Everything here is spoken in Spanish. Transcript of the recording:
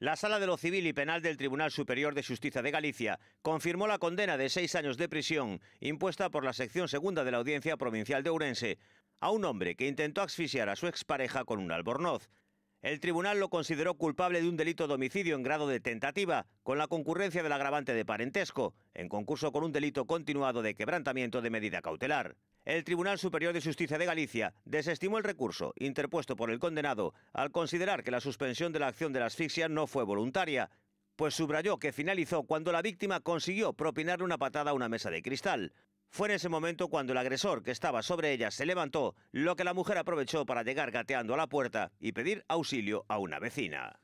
La Sala de lo Civil y Penal del Tribunal Superior de Justicia de Galicia confirmó la condena de seis años de prisión impuesta por la sección segunda de la Audiencia Provincial de Urense a un hombre que intentó asfixiar a su expareja con un albornoz. El tribunal lo consideró culpable de un delito de homicidio en grado de tentativa, con la concurrencia del agravante de parentesco, en concurso con un delito continuado de quebrantamiento de medida cautelar. El Tribunal Superior de Justicia de Galicia desestimó el recurso interpuesto por el condenado al considerar que la suspensión de la acción de la asfixia no fue voluntaria, pues subrayó que finalizó cuando la víctima consiguió propinarle una patada a una mesa de cristal. Fue en ese momento cuando el agresor que estaba sobre ella se levantó, lo que la mujer aprovechó para llegar gateando a la puerta y pedir auxilio a una vecina.